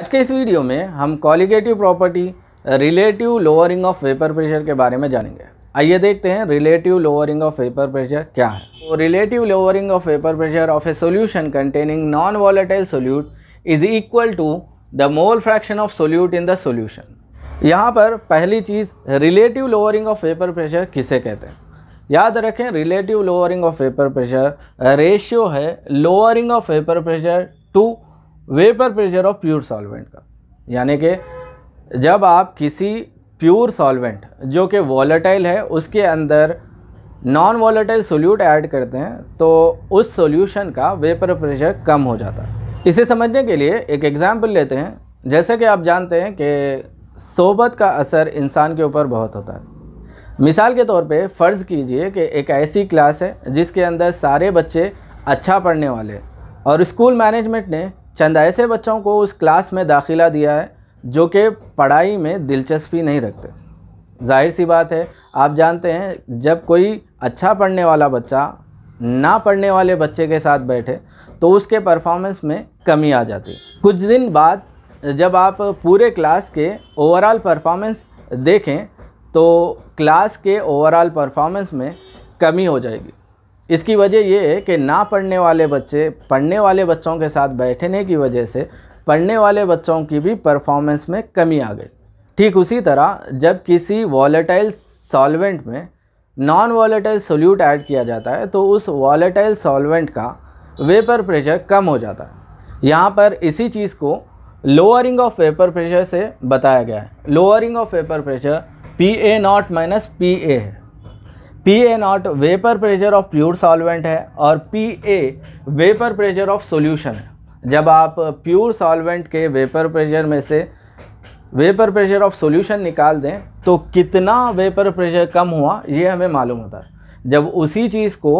आज के इस वीडियो में हम colligative property relative lowering of vapour pressure के बारे में जानेंगे आइए देखते हैं relative lowering of vapour pressure क्या है तो relative lowering of vapour pressure of a solution containing non volatile solute is equal to the mole fraction of solute in the solution यहाँ पर पहली चीज़ relative lowering of vapour pressure किसे कहते हैं याद रखें relative lowering of vapour pressure ratio है lowering of vapour pressure to vapour pressure of pure solvent का यानी कि जब आप किसी प्योर सॉल्वेंट जो कि वॉलेटाइल है उसके अंदर नॉन वॉलेटाइल सोल्यूट ऐड करते हैं तो उस सोल्यूशन का वेपर प्रेशर कम हो जाता है इसे समझने के लिए एक एग्ज़ाम्पल लेते हैं जैसे कि आप जानते हैं कि सोबत का असर इंसान के ऊपर बहुत होता है मिसाल के तौर पे फ़र्ज़ कीजिए कि एक ऐसी क्लास है जिसके अंदर सारे बच्चे अच्छा पढ़ने वाले और स्कूल मैनेजमेंट ने चंद ऐसे बच्चों को उस क्लास में दाखिला दिया है जो कि पढ़ाई में दिलचस्पी नहीं रखते जाहिर सी बात है आप जानते हैं जब कोई अच्छा पढ़ने वाला बच्चा ना पढ़ने वाले बच्चे के साथ बैठे तो उसके परफॉर्मेंस में कमी आ जाती कुछ दिन बाद जब आप पूरे क्लास के ओवरऑल परफॉर्मेंस देखें तो क्लास के ओवरऑल परफॉर्मेंस में कमी हो जाएगी इसकी वजह ये है कि ना पढ़ने वाले बच्चे पढ़ने वाले बच्चों के साथ बैठने की वजह से पढ़ने वाले बच्चों की भी परफॉर्मेंस में कमी आ गई ठीक उसी तरह जब किसी वॉलेटाइल सॉल्वेंट में नॉन वॉलेटाइल सोल्यूट ऐड किया जाता है तो उस वॉलेटाइल सॉल्वेंट का वेपर प्रेशर कम हो जाता है यहाँ पर इसी चीज़ को लोअरिंग ऑफ वेपर प्रेशर से बताया गया है lowering of vapour pressure P A nought minus P A है P A nought vapour pressure of pure solvent है और P A vapour pressure of solution है जब आप प्योर सॉल्वेंट के वेपर प्रेशर में से वेपर प्रेशर ऑफ सॉल्यूशन निकाल दें तो कितना वेपर प्रेशर कम हुआ ये हमें मालूम होता है जब उसी चीज़ को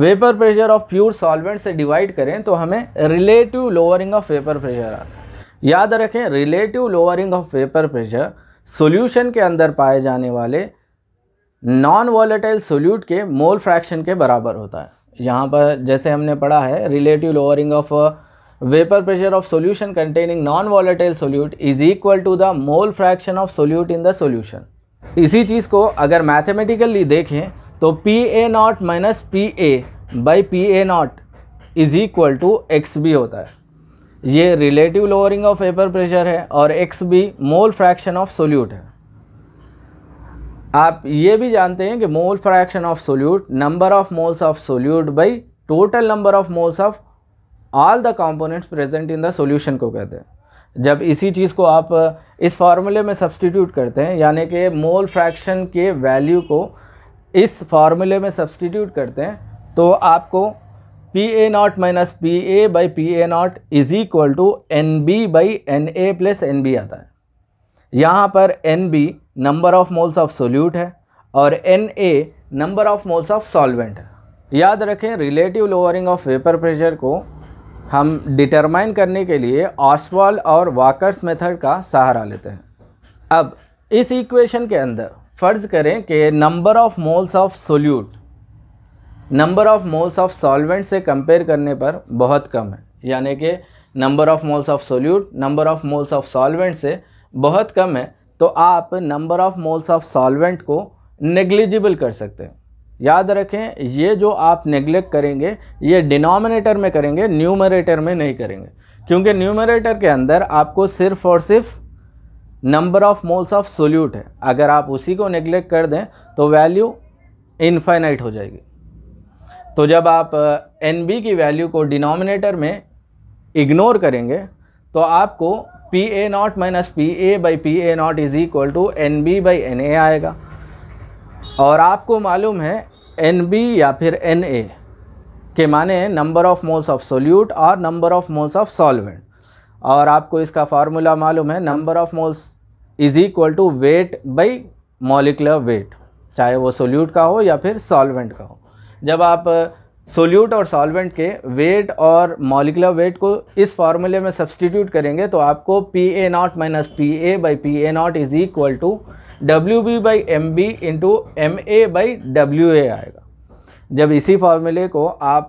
vapour pressure of pure solvent से डिवाइड करें तो हमें relative lowering of vapour pressure आता है याद रखें relative lowering of vapour pressure solution के अंदर पाए जाने वाले नॉन वॉलेटाइल सोल्यूट के मोल फ्रैक्शन के बराबर होता है यहाँ पर जैसे हमने पढ़ा है relative lowering of vapour pressure of solution containing non volatile solute is equal to the mole fraction of solute in the solution इसी चीज़ को अगर मैथमेटिकली देखें तो P A nought minus P A by P A nought is equal to X B होता है ये relative lowering of vapour pressure है और X B mole fraction of solute है आप ये भी जानते हैं कि mole fraction of solute number of moles of solute by total number of moles of all the components present in the solution को कहते हैं जब इसी चीज़ को आप इस फार्मूले में सब्सटीट्यूट करते हैं यानी कि मोल फ्रैक्शन के वैल्यू को इस फार्मूले में सब्सटीट्यूट करते हैं तो आपको P A nought minus P A by P A nought is equal to N B by N A plus N B आता है यहाँ पर N B number of moles of solute है और N A number of moles of solvent है याद रखें relative lowering of vapour pressure को हम डिटरमाइन करने के लिए ऑसवाल और वाकर्स मेथड का सहारा लेते हैं अब इस इक्वेशन के अंदर फ़र्ज़ करें कि number of moles of solute number of moles of solvent से कंपेयर करने पर बहुत कम है यानी कि number of moles of solute number of moles of solvent से बहुत कम है तो आप number of moles of solvent को नेग्लिजिबल कर सकते हैं याद रखें ये जो आप नेग्लेक्ट करेंगे ये डिनोमिनेटर में करेंगे न्यूमरेटर में नहीं करेंगे क्योंकि न्यूमरेटर के अंदर आपको सिर्फ़ और सिर्फ number of moles of solute है अगर आप उसी को नेग्लेक्ट कर दें तो वैल्यू इनफाइनाइट हो जाएगी तो जब आप एन बी की वैल्यू को डिनोमिनेटर में इग्नोर करेंगे तो आपको P A nought minus P A by P A nought is equal to N B by N A आएगा और आपको मालूम है एन बी या फिर एन ए के माने number of moles of solute और number of moles of solvent और आपको इसका फार्मूला मालूम है number of moles is equal to weight by molecular weight चाहे वो सोल्यूट का हो या फिर सॉल्वेंट का हो जब आप सोल्यूट और सॉल्वेंट के वेट और मॉलिकुलर वेट को इस फार्मूले में सब्सटीट्यूट करेंगे तो आपको P A nought minus P A by P A nought is equal to W B by M B into M A by W A आएगा जब इसी फार्मूले को आप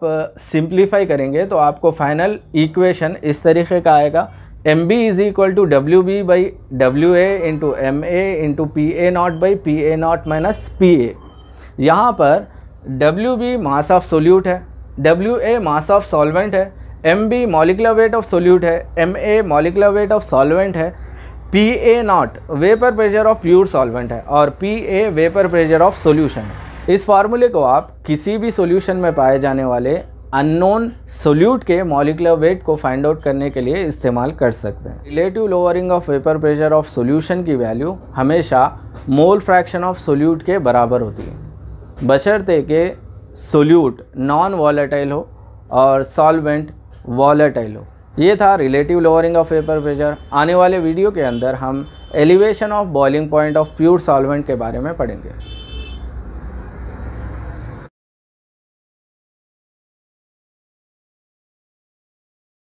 सिंप्लीफाई करेंगे तो आपको फाइनल इक्वेशन इस तरीके का आएगा M B is equal to W B by W A into M A into P A nought by P A nought minus P A यहाँ पर W B mass of solute है W A mass of solvent है M B molecular weight of solute है M A molecular weight of solvent है P A nought vapour pressure of pure solvent है और P A vapour pressure of solution है इस फार्मूले को आप किसी भी सोल्यूशन में पाए जाने वाले अननोन सोल्यूट के मॉलिकुलर वेट को फाइंड आउट करने के लिए इस्तेमाल कर सकते हैं relative lowering of vapour pressure of solution की वैल्यू हमेशा मोल फ्रैक्शन ऑफ सोल्यूट के बराबर होती है बशर्ते के सोल्यूट नॉन वॉलेटाइल हो और सॉल्वेंट वॉलेटाइल हो ये था relative lowering of vapour pressure आने वाले वीडियो के अंदर हम elevation of boiling point of pure solvent के बारे में पढ़ेंगे